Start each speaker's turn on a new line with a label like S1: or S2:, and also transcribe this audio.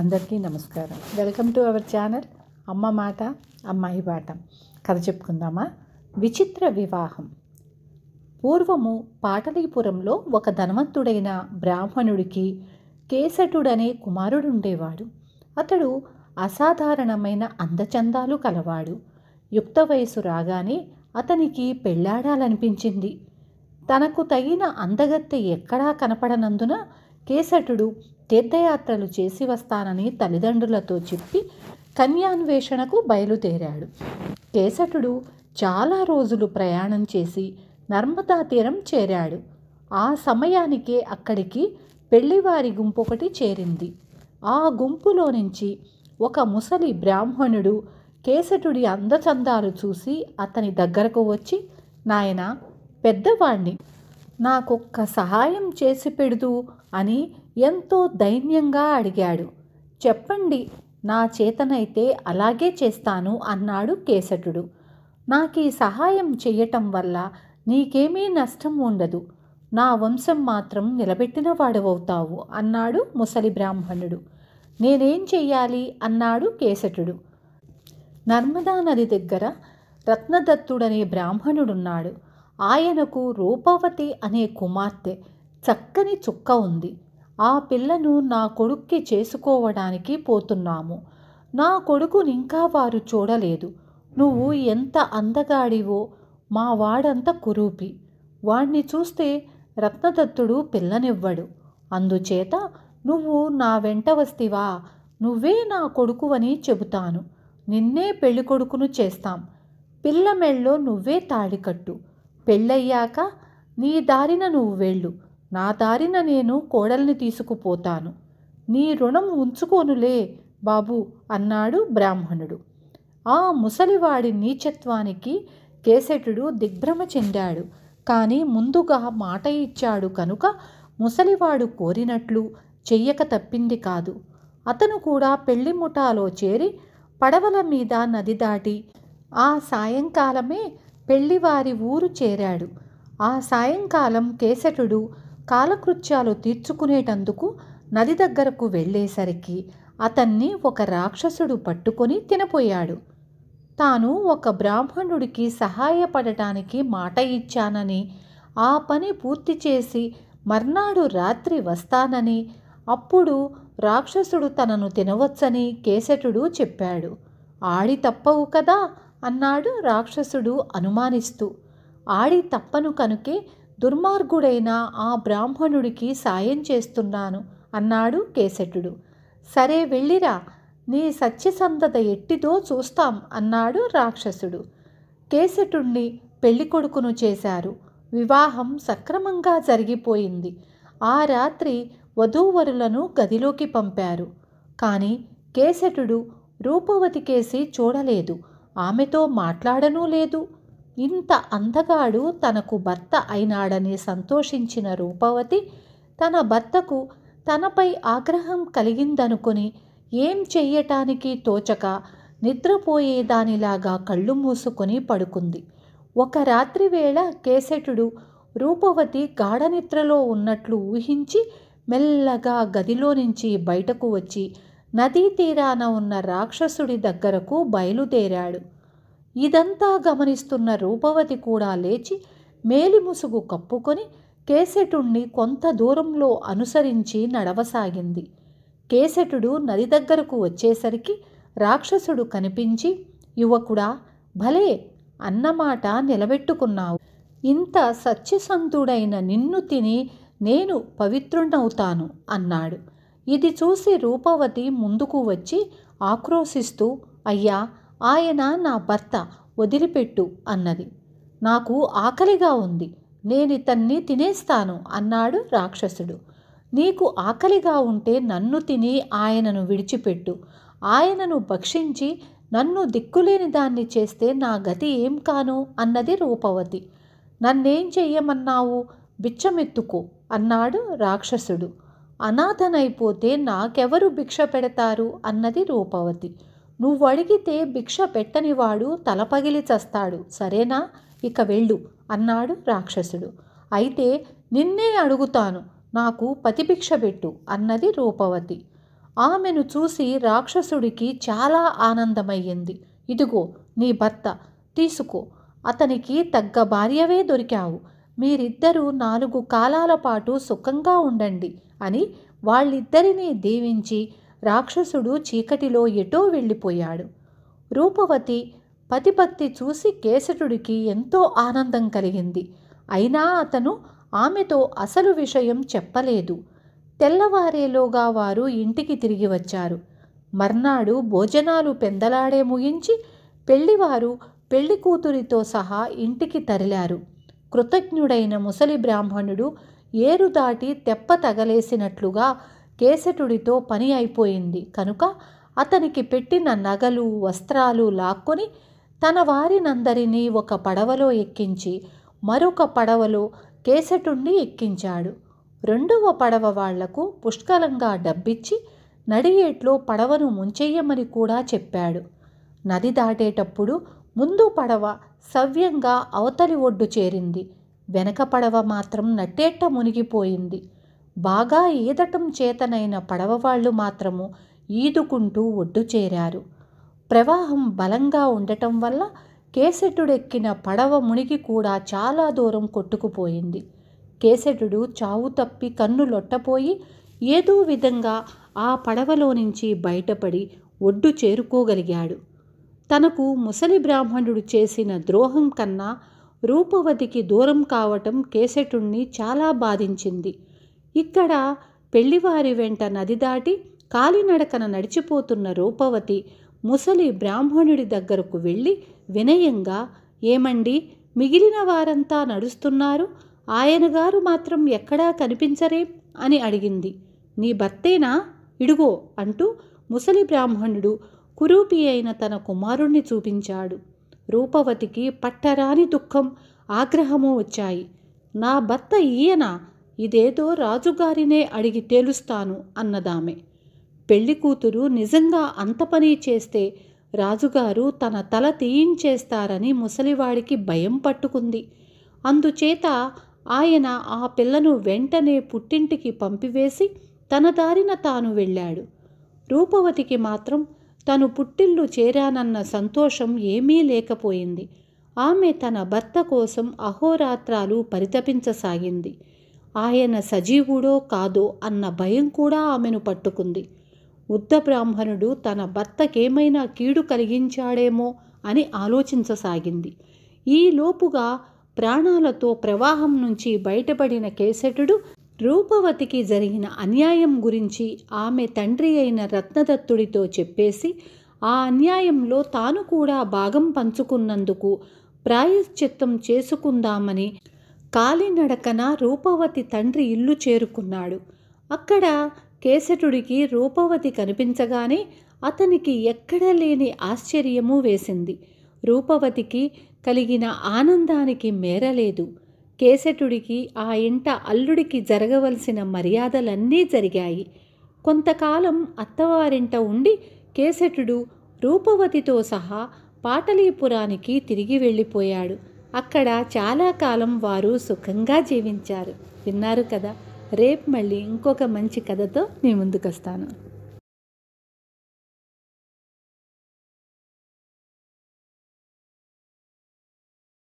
S1: అందరికీ నమస్కారం welcome to our channel అమ్మ మాట అమ్మాయి బాట కథ చెప్పుకుందామా విచిత్ర వివాహం పూర్వము పాటలీపురంలో ఒక ధనవంతుడైన బ్రాహ్మణుడికి కేసటుడనే కుమారుడు ఉండేవాడు అతడు అసాధారణమైన అందచందాలు కలవాడు యుక్త వయసు రాగానే అతనికి పెళ్ళాడాలనిపించింది తనకు తగిన అందగత్తె ఎక్కడా కనపడనందున కేసటుడు తీర్థయాత్రలు చేసి వస్తానని తల్లిదండ్రులతో చెప్పి కన్యాన్వేషణకు బయలుదేరాడు కేసటుడు చాలా రోజులు ప్రయాణం చేసి నర్మదా తీరం చేరాడు ఆ సమయానికే అక్కడికి పెళ్లివారి గుంపు ఒకటి చేరింది ఆ గుంపులో నుంచి ఒక ముసలి బ్రాహ్మణుడు కేసటుడి అందచందాలు చూసి అతని దగ్గరకు వచ్చి నాయన పెద్దవాణ్ణి నాకొక్క సహాయం చేసి పెడుదు అని ఎంతో దైన్యంగా అడిగాడు చెప్పండి నా చేతనైతే అలాగే చేస్తాను అన్నాడు కేసటుడు నాకీ సహాయం చేయటం వల్ల నీకేమీ నష్టం ఉండదు నా వంశం మాత్రం నిలబెట్టిన వాడవవుతావు అన్నాడు ముసలి బ్రాహ్మణుడు నేనేం చెయ్యాలి అన్నాడు కేసటుడు నర్మదా నది దగ్గర రత్నదత్తుడనే బ్రాహ్మణుడున్నాడు ఆయనకు రూపవతి అనే కుమార్తె చక్కని చుక్క ఉంది ఆ పిల్లను నా కొడుక్కి చేసుకోవడానికి పోతున్నాము నా కొడుకునింకా వారు చూడలేదు నువ్వు ఎంత అందగాడివో మా వాడంత కురూపి వాణ్ణి చూస్తే రత్నదత్తుడు పిల్లనివ్వడు అందుచేత నువ్వు నా వెంట వస్తివా నువ్వే నా కొడుకువని చెబుతాను నిన్నే పెళ్లి కొడుకును చేస్తాం పిల్ల మెళ్ళో నువ్వే తాడికట్టు పెళ్ళయ్యాక నీ దారిన నువ్వు వెళ్ళు నా దారిన నేను కోడల్ని తీసుకుపోతాను నీ రుణం ఉంచుకోనులే బాబు అన్నాడు బ్రాహ్మణుడు ఆ ముసలివాడి నీచత్వానికి కేసెటుడు దిగ్భ్రమ చెందాడు కానీ ముందుగా మాట ఇచ్చాడు కనుక ముసలివాడు కోరినట్లు చెయ్యక తప్పింది కాదు అతను కూడా పెళ్లి ముఠాలో చేరి పడవల మీద నది దాటి ఆ సాయంకాలమే పెళ్లివారి ఊరు చేరాడు ఆ సాయంకాలం కేసటుడు కాలకృత్యాలు తీర్చుకునేటందుకు నది దగ్గరకు వెళ్ళేసరికి అతన్ని ఒక రాక్షసుడు పట్టుకొని తినపోయాడు తాను ఒక బ్రాహ్మణుడికి సహాయపడటానికి మాట ఇచ్చానని ఆ పని పూర్తి చేసి మర్నాడు రాత్రి వస్తానని అప్పుడు రాక్షసుడు తనను తినవచ్చని కేసటుడు చెప్పాడు ఆడి తప్పవు కదా అన్నాడు రాక్షసుడు అనుమానిస్తూ ఆడి తప్పను కనుకే దుర్మార్గుడైన ఆ బ్రాహ్మణుడికి సాయం చేస్తున్నాను అన్నాడు కేసటుడు సరే వెళ్ళిరా నీ సత్యసంధత ఎట్టిదో చూస్తాం అన్నాడు రాక్షసుడు పెళ్లి పెళ్ళికొడుకును చేశారు వివాహం సక్రమంగా జరిగిపోయింది ఆ రాత్రి వధూవరులను గదిలోకి పంపారు కానీ కేసటుడు రూపవతి కేసి చూడలేదు ఆమెతో మాట్లాడనూ లేదు ఇంత అందగాడు తనకు భర్త అయినాడని సంతోషించిన రూపవతి తన భర్తకు తనపై ఆగ్రహం కలిగిందనుకుని ఏం చెయ్యటానికి తోచక నిద్రపోయేదానిలాగా కళ్ళు మూసుకొని పడుకుంది ఒక రాత్రి వేళ కేసెటుడు రూపవతి గాఢనిద్రలో ఉన్నట్లు ఊహించి మెల్లగా గదిలో నుంచి బయటకు వచ్చి నదీ తీరాన ఉన్న రాక్షసుడి దగ్గరకు బయలుదేరాడు ఇదంతా గమనిస్తున్న రూపవతి కూడా లేచి మేలిముసుగు కప్పుకొని కేసెటుణ్ణి కొంత దూరంలో అనుసరించి నడవసాగింది కేసెటుడు నది దగ్గరకు వచ్చేసరికి రాక్షసుడు కనిపించి యువకుడా భలే అన్నమాట నిలబెట్టుకున్నావు ఇంత సత్యసంతుడైన నిన్ను తిని నేను పవిత్రుణ్ణవుతాను అన్నాడు ఇది చూసి రూపవతి ముందుకు వచ్చి ఆక్రోశిస్తూ అయ్యా ఆయన నా భర్త వదిలిపెట్టు అన్నది నాకు ఆకలిగా ఉంది నేను ఇతన్ని తినేస్తాను అన్నాడు రాక్షసుడు నీకు ఆకలిగా ఉంటే నన్ను తిని ఆయనను విడిచిపెట్టు ఆయనను భక్షించి నన్ను దిక్కులేని దాన్ని చేస్తే నా గతి ఏం కాను అన్నది రూపవతి నన్నేం చెయ్యమన్నావు బిచ్చమెత్తుకో అన్నాడు రాక్షసుడు అనాథనైపోతే నాకెవరు భిక్ష పెడతారు అన్నది రూపవతి నువ్వు అడిగితే భిక్ష పెట్టనివాడు తల పగిలి చస్తాడు సరేనా ఇక వెళ్ళు అన్నాడు రాక్షసుడు అయితే నిన్నే అడుగుతాను నాకు పతిభిక్ష పెట్టు అన్నది రూపవతి ఆమెను చూసి రాక్షసుడికి చాలా ఆనందమయ్యింది ఇదిగో నీ భర్త తీసుకో అతనికి తగ్గ భార్యవే దొరికావు మీరిద్దరూ నాలుగు కాలాల పాటు సుఖంగా ఉండండి అని వాళ్ళిద్దరినీ దీవించి రాక్షసుడు చీకటిలో ఎటో వెళ్ళిపోయాడు రూపవతి పతిపత్తి చూసి కేసటుడికి ఎంతో ఆనందం కలిగింది అయినా అతను ఆమెతో అసలు విషయం చెప్పలేదు తెల్లవారేలోగా వారు ఇంటికి తిరిగి వచ్చారు మర్నాడు భోజనాలు పెందలాడే ముగించి పెళ్లివారు పెళ్లి కూతురితో సహా ఇంటికి తరిలారు కృతజ్ఞుడైన ముసలి బ్రాహ్మణుడు ఏరు దాటి తెప్ప తగలేసినట్లుగా కేసటుడితో పని అయిపోయింది కనుక అతనికి పెట్టిన నగలు వస్త్రాలు లాక్కొని తన వారినందరినీ ఒక పడవలో ఎక్కించి మరొక పడవలో కేసటుణ్ణి ఎక్కించాడు రెండవ పడవ వాళ్లకు పుష్కలంగా డబ్బిచ్చి నడియేట్లో పడవను ముంచెయ్యమని కూడా చెప్పాడు నది దాటేటప్పుడు ముందు పడవ సవ్యంగా అవతలి ఒడ్డు చేరింది వెనక పడవ మాత్రం నట్టేట్ట మునిగిపోయింది బాగా ఈదటం చేతనైన పడవవాళ్లు మాత్రము ఈదుకుంటూ ఒడ్డు చేరారు ప్రవాహం బలంగా ఉండటం వల్ల కేసెటుడెక్కిన పడవ మునిగి కూడా చాలా దూరం కొట్టుకుపోయింది కేసెటుడు చావు తప్పి కన్ను లొట్టపోయి ఏదో విధంగా ఆ పడవలో నుంచి బయటపడి ఒడ్డు చేరుకోగలిగాడు తనకు ముసలి బ్రాహ్మణుడు చేసిన ద్రోహం కన్నా రూపవతికి దూరం కావటం కేసెటుణ్ణి చాలా బాధించింది ఇక్కడ పెళ్లివారి వెంట నది దాటి కాలినడకన నడిచిపోతున్న రూపవతి ముసలి బ్రాహ్మణుడి దగ్గరకు వెళ్ళి వినయంగా ఏమండి మిగిలిన వారంతా నడుస్తున్నారు ఆయనగారు మాత్రం ఎక్కడా కనిపించరే అని అడిగింది నీ భర్తేనా ఇడుగో అంటూ ముసలి బ్రాహ్మణుడు కురూపి అయిన తన కుమారుణ్ణి చూపించాడు రూపవతికి పట్టరాని దుఃఖం ఆగ్రహము వచ్చాయి నా భర్త ఈయన ఇదేదో రాజుగారినే అడిగి తేలుస్తాను అన్నదామె పెళ్లి కూతురు నిజంగా అంత పని చేస్తే రాజుగారు తన తల తీయించేస్తారని ముసలివాడికి భయం పట్టుకుంది అందుచేత ఆయన ఆ పిల్లను వెంటనే పుట్టింటికి పంపివేసి తన దారిన తాను వెళ్ళాడు రూపవతికి మాత్రం తను పుట్టిల్లు చేరానన్న సంతోషం ఏమీ లేకపోయింది ఆమె తన భర్త కోసం అహోరాత్రాలు పరితపించసాగింది ఆయన సజీవుడో కాదో అన్న భయం కూడా ఆమెను పట్టుకుంది ఉత్త బ్రాహ్మణుడు తన భర్తకేమైనా కీడు కలిగించాడేమో అని ఆలోచించసాగింది ఈలోపుగా ప్రాణాలతో ప్రవాహం నుంచి బయటపడిన కేసటుడు రూపవతికి జరిగిన అన్యాయం గురించి ఆమె తండ్రి అయిన రత్నదత్తుడితో చెప్పేసి ఆ అన్యాయంలో తాను కూడా భాగం పంచుకున్నందుకు ప్రాయశ్చిత్తం చేసుకుందామని కాలినడకన రూపవతి తండ్రి ఇల్లు చేరుకున్నాడు అక్కడ కేసటుడికి రూపవతి కనిపించగానే అతనికి ఎక్కడ లేని ఆశ్చర్యము వేసింది రూపవతికి కలిగిన ఆనందానికి మేరలేదు కేసటుడికి ఆ ఇంట అల్లుడికి జరగవలసిన మర్యాదలన్నీ జరిగాయి కొంతకాలం అత్తవారింట ఉండి కేసటుడు రూపవతితో సహా పాటలీపురానికి తిరిగి వెళ్ళిపోయాడు అక్కడ చాలా కాలం వారు సుఖంగా జీవించారు విన్నారు కదా రేపు మళ్ళీ ఇంకొక మంచి కథతో మీ ముందుకొస్తాను